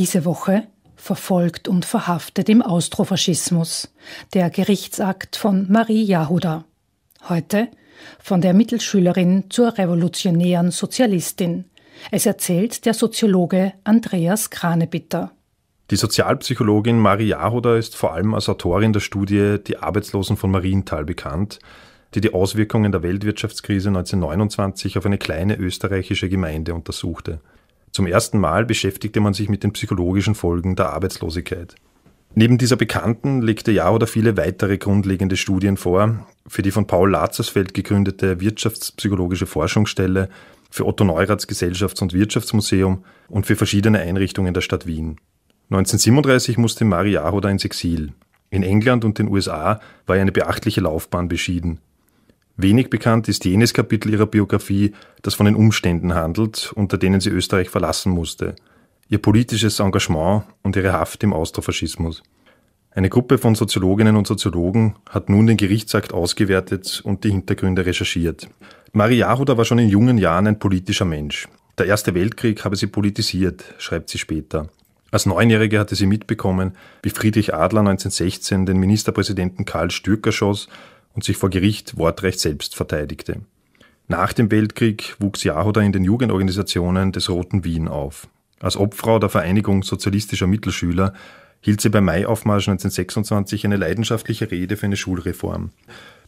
Diese Woche verfolgt und verhaftet im Austrofaschismus. Der Gerichtsakt von Marie Jahuda. Heute von der Mittelschülerin zur revolutionären Sozialistin. Es erzählt der Soziologe Andreas Kranebitter. Die Sozialpsychologin Marie Jahuda ist vor allem als Autorin der Studie Die Arbeitslosen von Marienthal bekannt, die die Auswirkungen der Weltwirtschaftskrise 1929 auf eine kleine österreichische Gemeinde untersuchte. Zum ersten Mal beschäftigte man sich mit den psychologischen Folgen der Arbeitslosigkeit. Neben dieser bekannten legte Jaroder viele weitere grundlegende Studien vor, für die von Paul Lazarsfeld gegründete Wirtschaftspsychologische Forschungsstelle, für Otto Neuraths Gesellschafts- und Wirtschaftsmuseum und für verschiedene Einrichtungen der Stadt Wien. 1937 musste Mari Jaroder ins Exil. In England und den USA war eine beachtliche Laufbahn beschieden. Wenig bekannt ist jenes Kapitel ihrer Biografie, das von den Umständen handelt, unter denen sie Österreich verlassen musste, ihr politisches Engagement und ihre Haft im Austrofaschismus. Eine Gruppe von Soziologinnen und Soziologen hat nun den Gerichtsakt ausgewertet und die Hintergründe recherchiert. Marie Jahuda war schon in jungen Jahren ein politischer Mensch. Der Erste Weltkrieg habe sie politisiert, schreibt sie später. Als Neunjährige hatte sie mitbekommen, wie Friedrich Adler 1916 den Ministerpräsidenten Karl Stürker schoss und sich vor Gericht wortrecht selbst verteidigte. Nach dem Weltkrieg wuchs Jahoda in den Jugendorganisationen des Roten Wien auf. Als Obfrau der Vereinigung sozialistischer Mittelschüler hielt sie beim Maiaufmarsch 1926 eine leidenschaftliche Rede für eine Schulreform.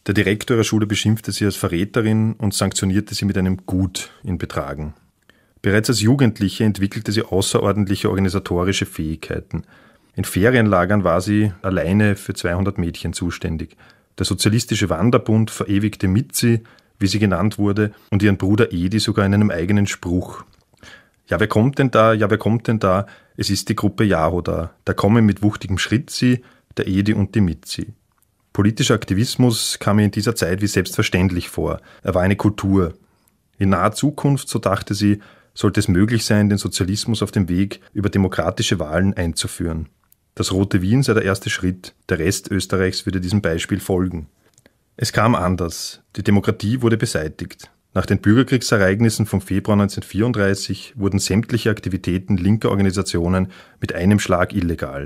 Der Direktor ihrer Schule beschimpfte sie als Verräterin und sanktionierte sie mit einem Gut in Betragen. Bereits als Jugendliche entwickelte sie außerordentliche organisatorische Fähigkeiten. In Ferienlagern war sie alleine für 200 Mädchen zuständig. Der sozialistische Wanderbund verewigte Mitzi, wie sie genannt wurde, und ihren Bruder Edi sogar in einem eigenen Spruch. Ja, wer kommt denn da? Ja, wer kommt denn da? Es ist die Gruppe Jaho da. Da kommen mit wuchtigem Schritt sie, der Edi und die Mitzi. Politischer Aktivismus kam ihr in dieser Zeit wie selbstverständlich vor. Er war eine Kultur. In naher Zukunft, so dachte sie, sollte es möglich sein, den Sozialismus auf dem Weg über demokratische Wahlen einzuführen. Das rote Wien sei der erste Schritt, der Rest Österreichs würde diesem Beispiel folgen. Es kam anders. Die Demokratie wurde beseitigt. Nach den Bürgerkriegsereignissen vom Februar 1934 wurden sämtliche Aktivitäten linker Organisationen mit einem Schlag illegal.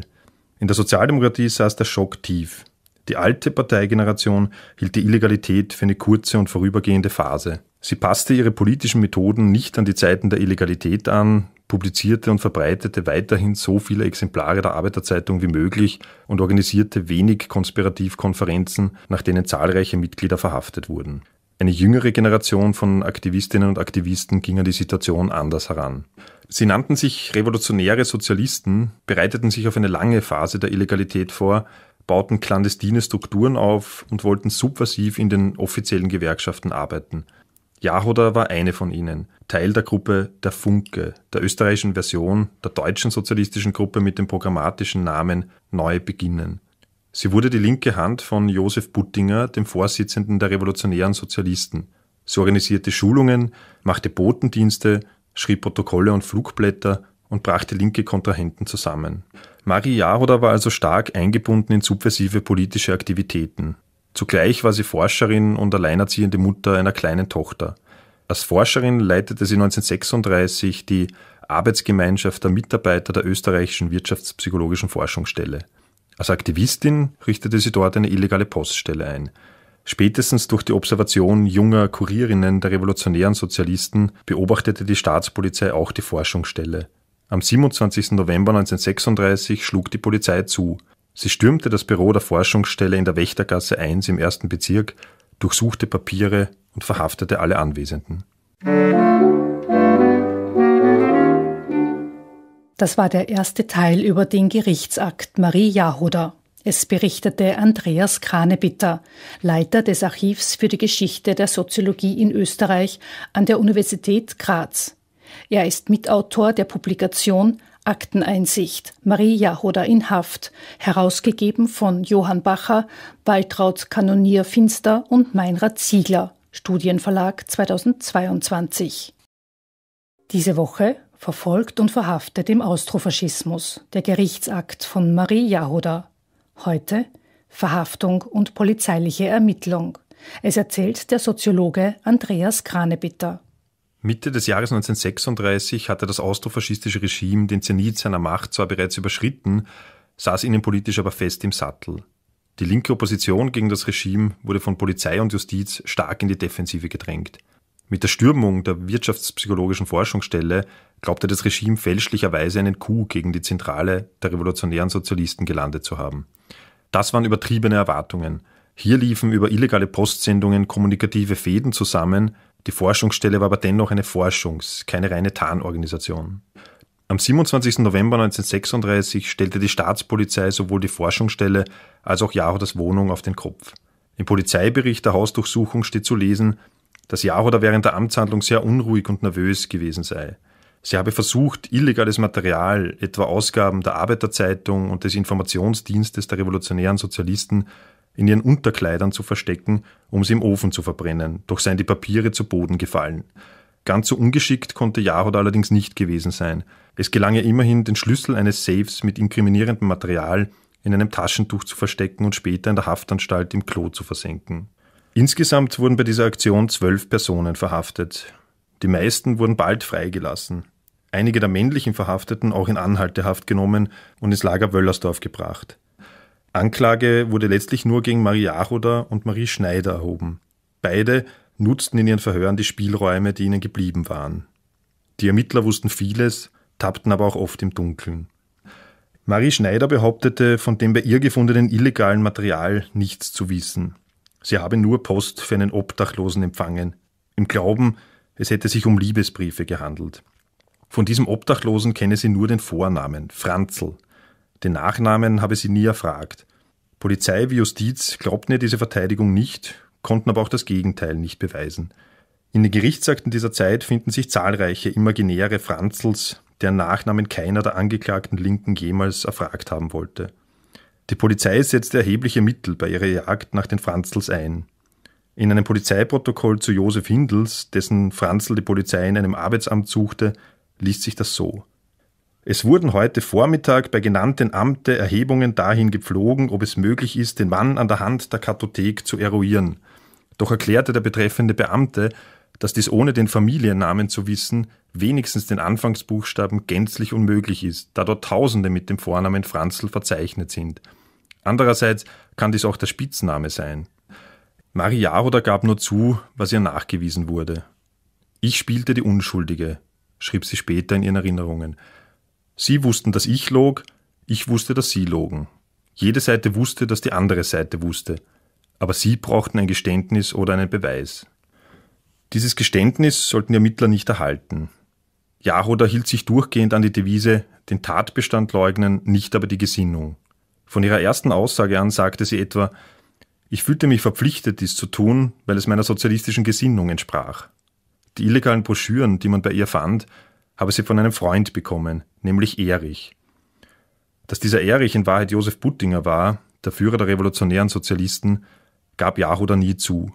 In der Sozialdemokratie saß der Schock tief. Die alte Parteigeneration hielt die Illegalität für eine kurze und vorübergehende Phase. Sie passte ihre politischen Methoden nicht an die Zeiten der Illegalität an, publizierte und verbreitete weiterhin so viele Exemplare der Arbeiterzeitung wie möglich und organisierte wenig konspirativ Konferenzen, nach denen zahlreiche Mitglieder verhaftet wurden. Eine jüngere Generation von Aktivistinnen und Aktivisten ging an die Situation anders heran. Sie nannten sich revolutionäre Sozialisten, bereiteten sich auf eine lange Phase der Illegalität vor, bauten klandestine Strukturen auf und wollten subversiv in den offiziellen Gewerkschaften arbeiten. Jahoda war eine von ihnen, Teil der Gruppe Der Funke, der österreichischen Version der deutschen sozialistischen Gruppe mit dem programmatischen Namen Neu beginnen. Sie wurde die linke Hand von Josef Buttinger, dem Vorsitzenden der revolutionären Sozialisten. Sie organisierte Schulungen, machte Botendienste, schrieb Protokolle und Flugblätter und brachte linke Kontrahenten zusammen. Marie Jahoda war also stark eingebunden in subversive politische Aktivitäten. Zugleich war sie Forscherin und alleinerziehende Mutter einer kleinen Tochter. Als Forscherin leitete sie 1936 die Arbeitsgemeinschaft der Mitarbeiter der österreichischen Wirtschaftspsychologischen Forschungsstelle. Als Aktivistin richtete sie dort eine illegale Poststelle ein. Spätestens durch die Observation junger Kurierinnen der revolutionären Sozialisten beobachtete die Staatspolizei auch die Forschungsstelle. Am 27. November 1936 schlug die Polizei zu. Sie stürmte das Büro der Forschungsstelle in der Wächtergasse 1 im ersten Bezirk, durchsuchte Papiere und verhaftete alle Anwesenden. Das war der erste Teil über den Gerichtsakt Marie Jahoda. Es berichtete Andreas Kranebitter, Leiter des Archivs für die Geschichte der Soziologie in Österreich an der Universität Graz. Er ist Mitautor der Publikation Akteneinsicht Marie Jahoda in Haft, herausgegeben von Johann Bacher, Waltraud Kanonier Finster und Meinrad Ziegler, Studienverlag 2022. Diese Woche verfolgt und verhaftet im Austrofaschismus, der Gerichtsakt von Marie Jahoda. Heute Verhaftung und polizeiliche Ermittlung. Es erzählt der Soziologe Andreas Kranebitter. Mitte des Jahres 1936 hatte das austrofaschistische Regime den Zenit seiner Macht zwar bereits überschritten, saß innenpolitisch aber fest im Sattel. Die linke Opposition gegen das Regime wurde von Polizei und Justiz stark in die Defensive gedrängt. Mit der Stürmung der wirtschaftspsychologischen Forschungsstelle glaubte das Regime fälschlicherweise einen Coup gegen die Zentrale der revolutionären Sozialisten gelandet zu haben. Das waren übertriebene Erwartungen. Hier liefen über illegale Postsendungen kommunikative Fäden zusammen, die Forschungsstelle war aber dennoch eine Forschungs-, keine reine Tarnorganisation. Am 27. November 1936 stellte die Staatspolizei sowohl die Forschungsstelle als auch Jahoders Wohnung auf den Kopf. Im Polizeibericht der Hausdurchsuchung steht zu lesen, dass Jahoder während der Amtshandlung sehr unruhig und nervös gewesen sei. Sie habe versucht, illegales Material, etwa Ausgaben der Arbeiterzeitung und des Informationsdienstes der revolutionären Sozialisten, in ihren Unterkleidern zu verstecken, um sie im Ofen zu verbrennen, doch seien die Papiere zu Boden gefallen. Ganz so ungeschickt konnte Jarod allerdings nicht gewesen sein. Es gelang ihr immerhin, den Schlüssel eines Safes mit inkriminierendem Material in einem Taschentuch zu verstecken und später in der Haftanstalt im Klo zu versenken. Insgesamt wurden bei dieser Aktion zwölf Personen verhaftet. Die meisten wurden bald freigelassen. Einige der männlichen Verhafteten auch in Anhaltehaft genommen und ins Lager Wöllersdorf gebracht. Anklage wurde letztlich nur gegen Marie Achoder und Marie Schneider erhoben. Beide nutzten in ihren Verhören die Spielräume, die ihnen geblieben waren. Die Ermittler wussten vieles, tappten aber auch oft im Dunkeln. Marie Schneider behauptete, von dem bei ihr gefundenen illegalen Material nichts zu wissen. Sie habe nur Post für einen Obdachlosen empfangen, im Glauben, es hätte sich um Liebesbriefe gehandelt. Von diesem Obdachlosen kenne sie nur den Vornamen Franzl. Den Nachnamen habe sie nie erfragt. Polizei wie Justiz glaubten ihr diese Verteidigung nicht, konnten aber auch das Gegenteil nicht beweisen. In den Gerichtsakten dieser Zeit finden sich zahlreiche imaginäre Franzels, deren Nachnamen keiner der angeklagten Linken jemals erfragt haben wollte. Die Polizei setzte erhebliche Mittel bei ihrer Jagd nach den Franzels ein. In einem Polizeiprotokoll zu Josef Hindels, dessen Franzel die Polizei in einem Arbeitsamt suchte, liest sich das so. Es wurden heute Vormittag bei genannten Amte Erhebungen dahin gepflogen, ob es möglich ist, den Mann an der Hand der Kathothek zu eruieren. Doch erklärte der betreffende Beamte, dass dies ohne den Familiennamen zu wissen wenigstens den Anfangsbuchstaben gänzlich unmöglich ist, da dort Tausende mit dem Vornamen Franzl verzeichnet sind. Andererseits kann dies auch der Spitzname sein. Mariaroda gab nur zu, was ihr nachgewiesen wurde. Ich spielte die Unschuldige, schrieb sie später in ihren Erinnerungen. Sie wussten, dass ich log, ich wusste, dass sie logen. Jede Seite wusste, dass die andere Seite wusste. Aber sie brauchten ein Geständnis oder einen Beweis. Dieses Geständnis sollten die Ermittler nicht erhalten. Jaroda hielt sich durchgehend an die Devise, den Tatbestand leugnen, nicht aber die Gesinnung. Von ihrer ersten Aussage an sagte sie etwa, ich fühlte mich verpflichtet, dies zu tun, weil es meiner sozialistischen Gesinnung entsprach. Die illegalen Broschüren, die man bei ihr fand, habe sie von einem Freund bekommen, nämlich Erich. Dass dieser Erich in Wahrheit Josef Buttinger war, der Führer der revolutionären Sozialisten, gab Jahuda nie zu.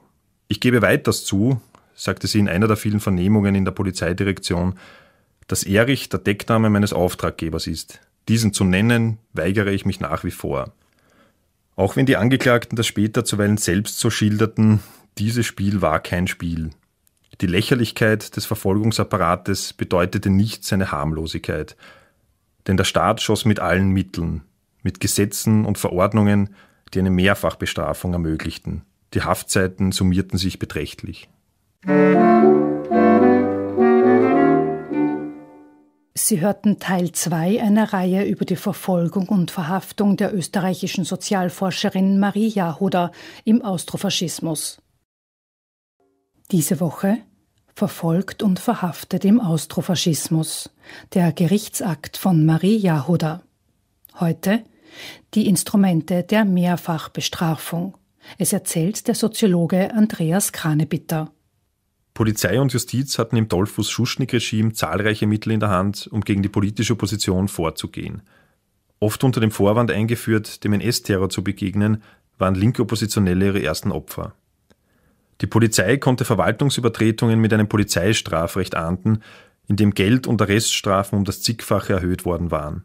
Ich gebe weiters zu, sagte sie in einer der vielen Vernehmungen in der Polizeidirektion, dass Erich der Deckname meines Auftraggebers ist. Diesen zu nennen, weigere ich mich nach wie vor. Auch wenn die Angeklagten das später zuweilen selbst so schilderten, dieses Spiel war kein Spiel. Die Lächerlichkeit des Verfolgungsapparates bedeutete nicht seine Harmlosigkeit. Denn der Staat schoss mit allen Mitteln, mit Gesetzen und Verordnungen, die eine Mehrfachbestrafung ermöglichten. Die Haftzeiten summierten sich beträchtlich. Sie hörten Teil 2 einer Reihe über die Verfolgung und Verhaftung der österreichischen Sozialforscherin Marie Jahoda im Austrofaschismus. Diese Woche verfolgt und verhaftet im Austrofaschismus. Der Gerichtsakt von Marie Jahoda. Heute die Instrumente der Mehrfachbestrafung. Es erzählt der Soziologe Andreas Kranebitter. Polizei und Justiz hatten im dolphus schuschnigg regime zahlreiche Mittel in der Hand, um gegen die politische Opposition vorzugehen. Oft unter dem Vorwand eingeführt, dem NS-Terror zu begegnen, waren linke Oppositionelle ihre ersten Opfer. Die Polizei konnte Verwaltungsübertretungen mit einem Polizeistrafrecht ahnden, in dem Geld- und Arreststrafen um das Zigfache erhöht worden waren.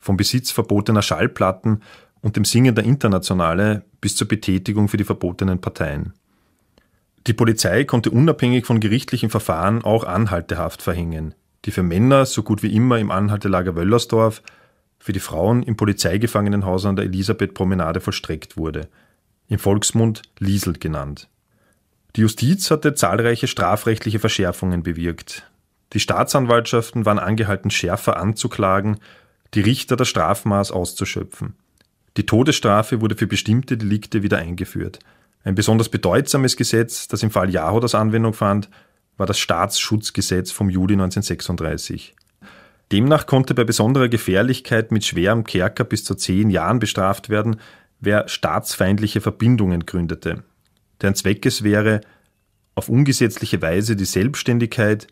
Vom Besitz verbotener Schallplatten und dem Singen der Internationale bis zur Betätigung für die verbotenen Parteien. Die Polizei konnte unabhängig von gerichtlichen Verfahren auch Anhaltehaft verhängen, die für Männer so gut wie immer im Anhaltelager Wöllersdorf, für die Frauen im Polizeigefangenenhaus an der Elisabethpromenade vollstreckt wurde, im Volksmund Liesel genannt. Die Justiz hatte zahlreiche strafrechtliche Verschärfungen bewirkt. Die Staatsanwaltschaften waren angehalten, schärfer anzuklagen, die Richter das Strafmaß auszuschöpfen. Die Todesstrafe wurde für bestimmte Delikte wieder eingeführt. Ein besonders bedeutsames Gesetz, das im Fall das Anwendung fand, war das Staatsschutzgesetz vom Juli 1936. Demnach konnte bei besonderer Gefährlichkeit mit schwerem Kerker bis zu zehn Jahren bestraft werden, wer staatsfeindliche Verbindungen gründete deren Zweck es wäre, auf ungesetzliche Weise die Selbstständigkeit,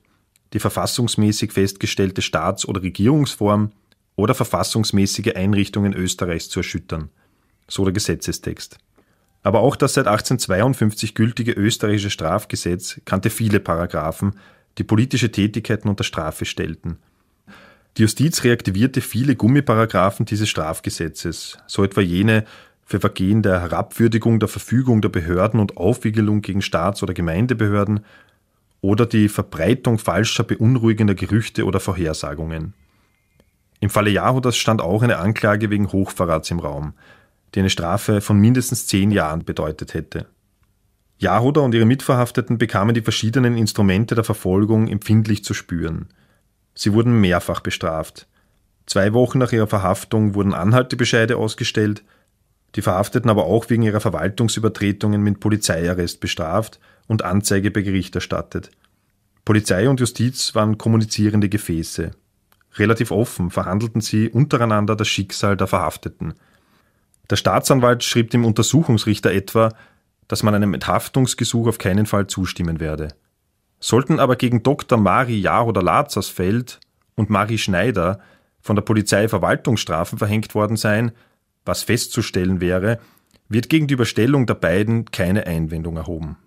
die verfassungsmäßig festgestellte Staats- oder Regierungsform oder verfassungsmäßige Einrichtungen Österreichs zu erschüttern, so der Gesetzestext. Aber auch das seit 1852 gültige österreichische Strafgesetz kannte viele Paragraphen, die politische Tätigkeiten unter Strafe stellten. Die Justiz reaktivierte viele Gummiparagraphen dieses Strafgesetzes, so etwa jene für Vergehen der Herabwürdigung der Verfügung der Behörden und Aufwiegelung gegen Staats- oder Gemeindebehörden oder die Verbreitung falscher, beunruhigender Gerüchte oder Vorhersagungen. Im Falle Jahodas stand auch eine Anklage wegen Hochverrats im Raum, die eine Strafe von mindestens zehn Jahren bedeutet hätte. Jahoda und ihre Mitverhafteten bekamen die verschiedenen Instrumente der Verfolgung empfindlich zu spüren. Sie wurden mehrfach bestraft. Zwei Wochen nach ihrer Verhaftung wurden Anhaltebescheide ausgestellt, die Verhafteten aber auch wegen ihrer Verwaltungsübertretungen mit Polizeiarrest bestraft und Anzeige bei Gericht erstattet. Polizei und Justiz waren kommunizierende Gefäße. Relativ offen verhandelten sie untereinander das Schicksal der Verhafteten. Der Staatsanwalt schrieb dem Untersuchungsrichter etwa, dass man einem Enthaftungsgesuch auf keinen Fall zustimmen werde. Sollten aber gegen Dr. Mari Jaroder Lazers Feld und Mari Schneider von der Polizei Verwaltungsstrafen verhängt worden sein, was festzustellen wäre, wird gegen die Überstellung der beiden keine Einwendung erhoben.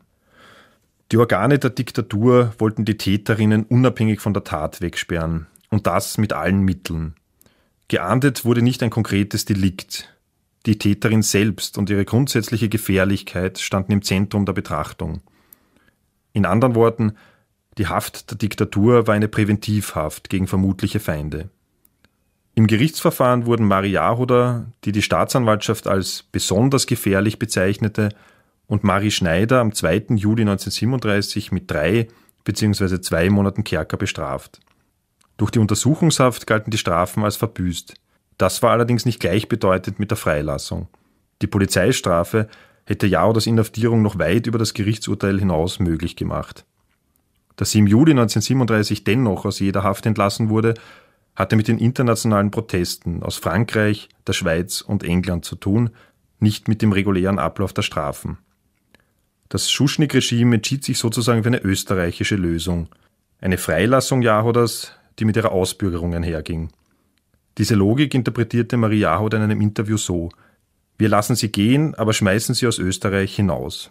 Die Organe der Diktatur wollten die Täterinnen unabhängig von der Tat wegsperren und das mit allen Mitteln. Geahndet wurde nicht ein konkretes Delikt. Die Täterin selbst und ihre grundsätzliche Gefährlichkeit standen im Zentrum der Betrachtung. In anderen Worten, die Haft der Diktatur war eine Präventivhaft gegen vermutliche Feinde. Im Gerichtsverfahren wurden Mari Jahoder, die die Staatsanwaltschaft als besonders gefährlich bezeichnete, und Marie Schneider am 2. Juli 1937 mit drei bzw. zwei Monaten Kerker bestraft. Durch die Untersuchungshaft galten die Strafen als verbüßt. Das war allerdings nicht gleichbedeutend mit der Freilassung. Die Polizeistrafe hätte Jahoders Inhaftierung noch weit über das Gerichtsurteil hinaus möglich gemacht. Dass sie im Juli 1937 dennoch aus jeder Haft entlassen wurde, hatte mit den internationalen Protesten aus Frankreich, der Schweiz und England zu tun, nicht mit dem regulären Ablauf der Strafen. Das Schuschnigg-Regime entschied sich sozusagen für eine österreichische Lösung, eine Freilassung Jahoders, die mit ihrer Ausbürgerung einherging. Diese Logik interpretierte Marie Jahod in einem Interview so: Wir lassen sie gehen, aber schmeißen sie aus Österreich hinaus.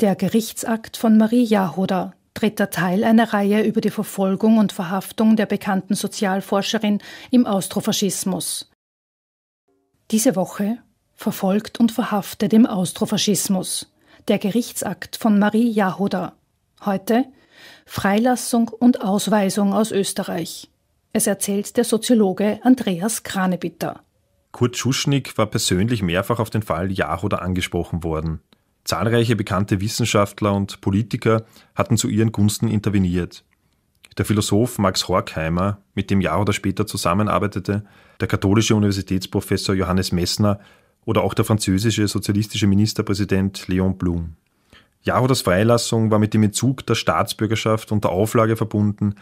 Der Gerichtsakt von Marie Jahoder dritter Teil einer Reihe über die Verfolgung und Verhaftung der bekannten Sozialforscherin im Austrofaschismus. Diese Woche verfolgt und verhaftet im Austrofaschismus. Der Gerichtsakt von Marie Jahoda. Heute Freilassung und Ausweisung aus Österreich. Es erzählt der Soziologe Andreas Kranebitter. Kurt Schuschnigg war persönlich mehrfach auf den Fall Jahoda angesprochen worden. Zahlreiche bekannte Wissenschaftler und Politiker hatten zu ihren Gunsten interveniert. Der Philosoph Max Horkheimer, mit dem Jahr oder später zusammenarbeitete, der katholische Universitätsprofessor Johannes Messner oder auch der französische sozialistische Ministerpräsident Léon Blum. Jarodas Freilassung war mit dem Entzug der Staatsbürgerschaft und der Auflage verbunden,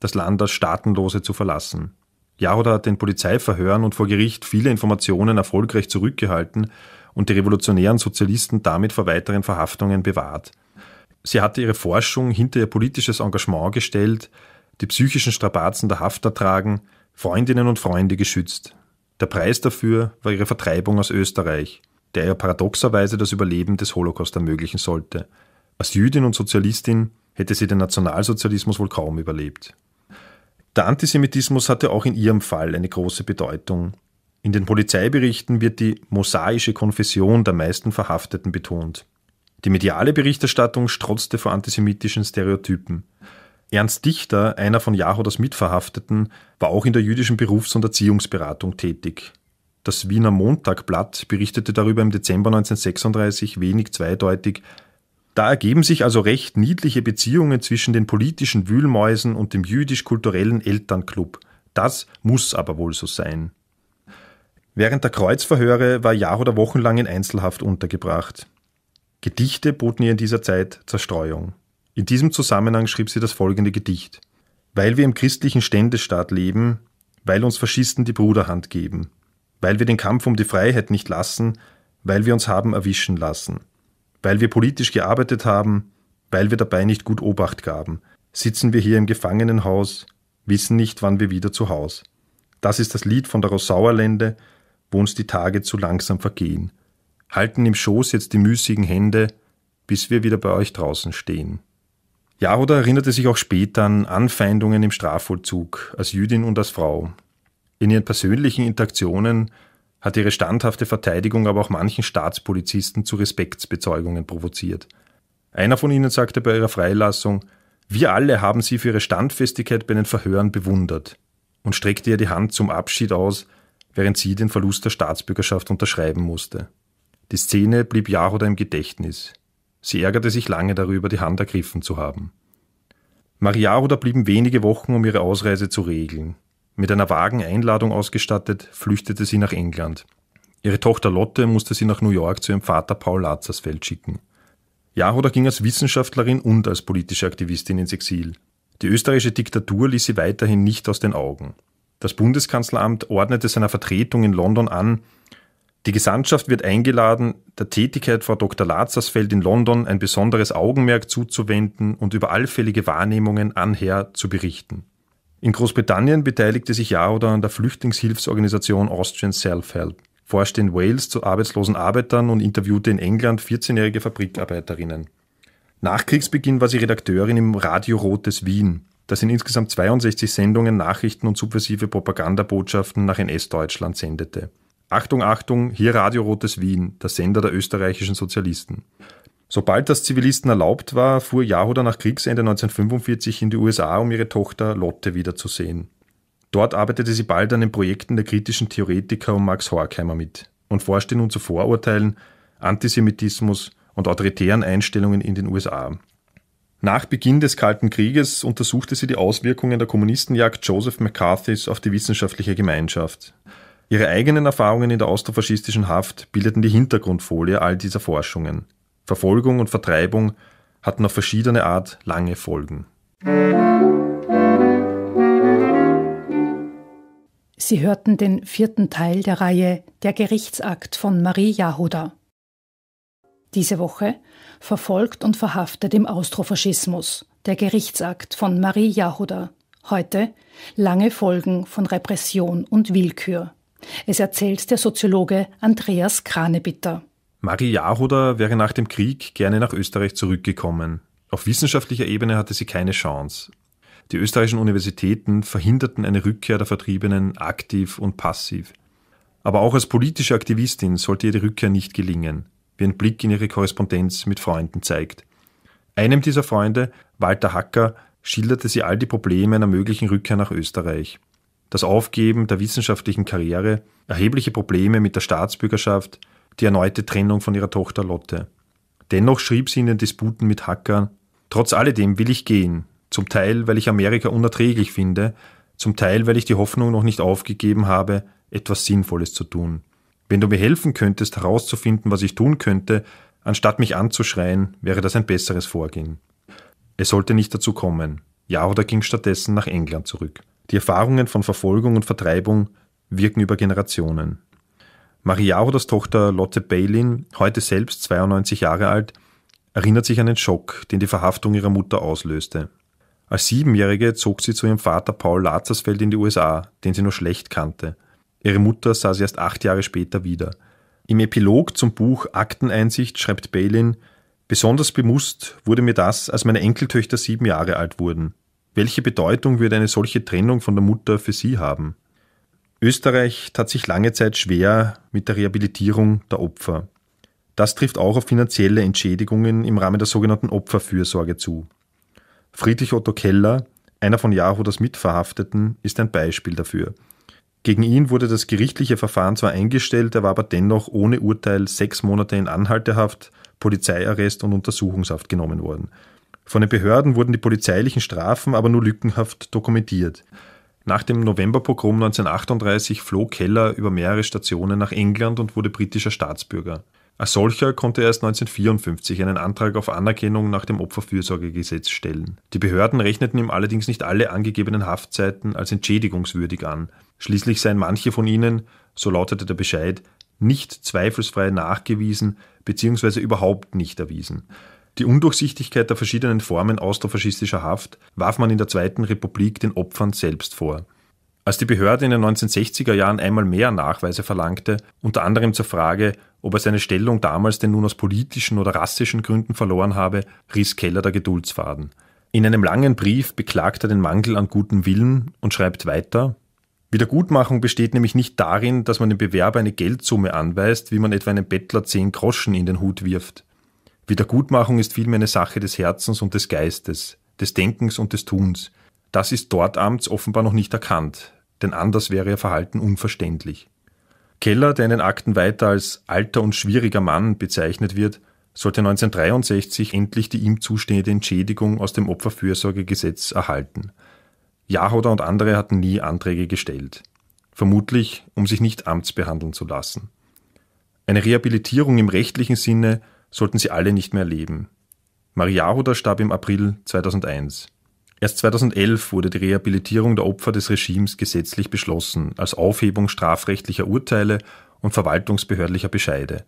das Land als Staatenlose zu verlassen. Jaroda hat den Polizeiverhören und vor Gericht viele Informationen erfolgreich zurückgehalten und die revolutionären Sozialisten damit vor weiteren Verhaftungen bewahrt. Sie hatte ihre Forschung hinter ihr politisches Engagement gestellt, die psychischen Strapazen der Haft ertragen, Freundinnen und Freunde geschützt. Der Preis dafür war ihre Vertreibung aus Österreich, der ihr paradoxerweise das Überleben des Holocaust ermöglichen sollte. Als Jüdin und Sozialistin hätte sie den Nationalsozialismus wohl kaum überlebt. Der Antisemitismus hatte auch in ihrem Fall eine große Bedeutung. In den Polizeiberichten wird die mosaische Konfession der meisten Verhafteten betont. Die mediale Berichterstattung strotzte vor antisemitischen Stereotypen. Ernst Dichter, einer von Jahodas Mitverhafteten, war auch in der jüdischen Berufs- und Erziehungsberatung tätig. Das Wiener Montagblatt berichtete darüber im Dezember 1936 wenig zweideutig. Da ergeben sich also recht niedliche Beziehungen zwischen den politischen Wühlmäusen und dem jüdisch-kulturellen Elternclub. Das muss aber wohl so sein. Während der Kreuzverhöre war Jahr oder wochenlang in Einzelhaft untergebracht. Gedichte boten ihr in dieser Zeit Zerstreuung. In diesem Zusammenhang schrieb sie das folgende Gedicht. Weil wir im christlichen Ständestaat leben, weil uns Faschisten die Bruderhand geben, weil wir den Kampf um die Freiheit nicht lassen, weil wir uns haben erwischen lassen, weil wir politisch gearbeitet haben, weil wir dabei nicht gut Obacht gaben, sitzen wir hier im Gefangenenhaus, wissen nicht, wann wir wieder zu Haus. Das ist das Lied von der Rossauerlände, wo uns die Tage zu langsam vergehen. Halten im Schoß jetzt die müßigen Hände, bis wir wieder bei euch draußen stehen. Jahoda erinnerte sich auch später an Anfeindungen im Strafvollzug als Jüdin und als Frau. In ihren persönlichen Interaktionen hat ihre standhafte Verteidigung aber auch manchen Staatspolizisten zu Respektsbezeugungen provoziert. Einer von ihnen sagte bei ihrer Freilassung, wir alle haben sie für ihre Standfestigkeit bei den Verhören bewundert und streckte ihr die Hand zum Abschied aus, während sie den Verlust der Staatsbürgerschaft unterschreiben musste. Die Szene blieb Jaroda im Gedächtnis. Sie ärgerte sich lange darüber, die Hand ergriffen zu haben. Mariaroda blieben wenige Wochen, um ihre Ausreise zu regeln. Mit einer vagen Einladung ausgestattet, flüchtete sie nach England. Ihre Tochter Lotte musste sie nach New York zu ihrem Vater Paul Lazarsfeld schicken. Jaroda ging als Wissenschaftlerin und als politische Aktivistin ins Exil. Die österreichische Diktatur ließ sie weiterhin nicht aus den Augen. Das Bundeskanzleramt ordnete seiner Vertretung in London an, die Gesandtschaft wird eingeladen, der Tätigkeit Frau Dr. Lazarsfeld in London ein besonderes Augenmerk zuzuwenden und über allfällige Wahrnehmungen anher zu berichten. In Großbritannien beteiligte sich Jaroda an der Flüchtlingshilfsorganisation Austrian Self-Help, forschte in Wales zu arbeitslosen Arbeitern und interviewte in England 14-jährige Fabrikarbeiterinnen. Nach Kriegsbeginn war sie Redakteurin im Radio Rotes Wien, das in insgesamt 62 Sendungen Nachrichten und subversive Propagandabotschaften nach NS-Deutschland sendete. Achtung, Achtung, hier Radio Rotes Wien, der Sender der österreichischen Sozialisten. Sobald das Zivilisten erlaubt war, fuhr Yahuda nach Kriegsende 1945 in die USA, um ihre Tochter Lotte wiederzusehen. Dort arbeitete sie bald an den Projekten der kritischen Theoretiker um Max Horkheimer mit und forschte nun zu Vorurteilen, Antisemitismus und autoritären Einstellungen in den USA. Nach Beginn des Kalten Krieges untersuchte sie die Auswirkungen der Kommunistenjagd Joseph McCarthys auf die wissenschaftliche Gemeinschaft. Ihre eigenen Erfahrungen in der austrofaschistischen Haft bildeten die Hintergrundfolie all dieser Forschungen. Verfolgung und Vertreibung hatten auf verschiedene Art lange Folgen. Sie hörten den vierten Teil der Reihe Der Gerichtsakt von Marie Jahoda. Diese Woche verfolgt und verhaftet im Austrofaschismus, der Gerichtsakt von Marie Jahoda. Heute lange Folgen von Repression und Willkür. Es erzählt der Soziologe Andreas Kranebitter. Marie Jahoda wäre nach dem Krieg gerne nach Österreich zurückgekommen. Auf wissenschaftlicher Ebene hatte sie keine Chance. Die österreichischen Universitäten verhinderten eine Rückkehr der Vertriebenen aktiv und passiv. Aber auch als politische Aktivistin sollte ihr die Rückkehr nicht gelingen wie ein Blick in ihre Korrespondenz mit Freunden zeigt. Einem dieser Freunde, Walter Hacker, schilderte sie all die Probleme einer möglichen Rückkehr nach Österreich. Das Aufgeben der wissenschaftlichen Karriere, erhebliche Probleme mit der Staatsbürgerschaft, die erneute Trennung von ihrer Tochter Lotte. Dennoch schrieb sie in den Disputen mit Hacker, Trotz alledem will ich gehen, zum Teil, weil ich Amerika unerträglich finde, zum Teil, weil ich die Hoffnung noch nicht aufgegeben habe, etwas Sinnvolles zu tun. Wenn du mir helfen könntest, herauszufinden, was ich tun könnte, anstatt mich anzuschreien, wäre das ein besseres Vorgehen. Es sollte nicht dazu kommen. Jahoda ging stattdessen nach England zurück. Die Erfahrungen von Verfolgung und Vertreibung wirken über Generationen. Marie Jahodas Tochter Lotte Bailin, heute selbst 92 Jahre alt, erinnert sich an den Schock, den die Verhaftung ihrer Mutter auslöste. Als Siebenjährige zog sie zu ihrem Vater Paul Lazarsfeld in die USA, den sie nur schlecht kannte – Ihre Mutter sah sie erst acht Jahre später wieder. Im Epilog zum Buch Akteneinsicht schreibt Balin, besonders bemusst wurde mir das, als meine Enkeltöchter sieben Jahre alt wurden. Welche Bedeutung würde eine solche Trennung von der Mutter für sie haben? Österreich tat sich lange Zeit schwer mit der Rehabilitierung der Opfer. Das trifft auch auf finanzielle Entschädigungen im Rahmen der sogenannten Opferfürsorge zu. Friedrich Otto Keller, einer von Jahoders Mitverhafteten, ist ein Beispiel dafür. Gegen ihn wurde das gerichtliche Verfahren zwar eingestellt, er war aber dennoch ohne Urteil sechs Monate in Anhaltehaft, Polizeiarrest und Untersuchungshaft genommen worden. Von den Behörden wurden die polizeilichen Strafen aber nur lückenhaft dokumentiert. Nach dem Novemberpogrom 1938 floh Keller über mehrere Stationen nach England und wurde britischer Staatsbürger. Als solcher konnte er erst 1954 einen Antrag auf Anerkennung nach dem Opferfürsorgegesetz stellen. Die Behörden rechneten ihm allerdings nicht alle angegebenen Haftzeiten als entschädigungswürdig an. Schließlich seien manche von ihnen, so lautete der Bescheid, nicht zweifelsfrei nachgewiesen bzw. überhaupt nicht erwiesen. Die Undurchsichtigkeit der verschiedenen Formen austrofaschistischer Haft warf man in der Zweiten Republik den Opfern selbst vor. Als die Behörde in den 1960er Jahren einmal mehr Nachweise verlangte, unter anderem zur Frage, ob er seine Stellung damals denn nun aus politischen oder rassischen Gründen verloren habe, riss Keller der Geduldsfaden. In einem langen Brief beklagt er den Mangel an gutem Willen und schreibt weiter, Wiedergutmachung besteht nämlich nicht darin, dass man dem Bewerber eine Geldsumme anweist, wie man etwa einem Bettler zehn Groschen in den Hut wirft. Wiedergutmachung ist vielmehr eine Sache des Herzens und des Geistes, des Denkens und des Tuns. Das ist dort amts offenbar noch nicht erkannt, denn anders wäre ihr Verhalten unverständlich. Keller, der in den Akten weiter als alter und schwieriger Mann bezeichnet wird, sollte 1963 endlich die ihm zustehende Entschädigung aus dem Opferfürsorgegesetz erhalten. Jahoder und andere hatten nie Anträge gestellt, vermutlich um sich nicht amtsbehandeln zu lassen. Eine Rehabilitierung im rechtlichen Sinne sollten sie alle nicht mehr erleben. Maria Jahoder starb im April 2001. Erst 2011 wurde die Rehabilitierung der Opfer des Regimes gesetzlich beschlossen, als Aufhebung strafrechtlicher Urteile und verwaltungsbehördlicher Bescheide.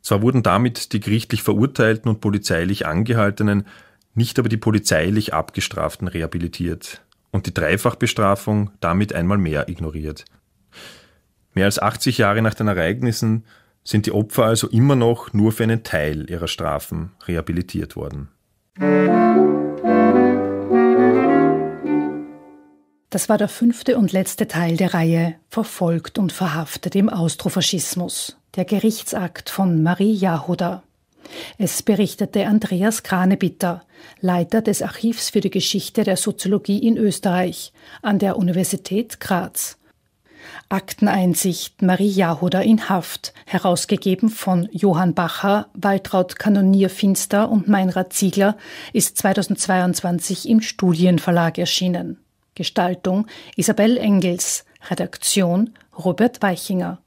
Zwar wurden damit die gerichtlich verurteilten und polizeilich angehaltenen, nicht aber die polizeilich abgestraften rehabilitiert und die Dreifachbestrafung damit einmal mehr ignoriert. Mehr als 80 Jahre nach den Ereignissen sind die Opfer also immer noch nur für einen Teil ihrer Strafen rehabilitiert worden. Das war der fünfte und letzte Teil der Reihe Verfolgt und verhaftet im Austrofaschismus, der Gerichtsakt von Marie Jahoda. Es berichtete Andreas Kranebitter, Leiter des Archivs für die Geschichte der Soziologie in Österreich an der Universität Graz. Akteneinsicht Marie Jahoda in Haft, herausgegeben von Johann Bacher, Waltraud Kanonier Finster und Meinrad Ziegler, ist 2022 im Studienverlag erschienen. Gestaltung Isabel Engels, Redaktion Robert Weichinger.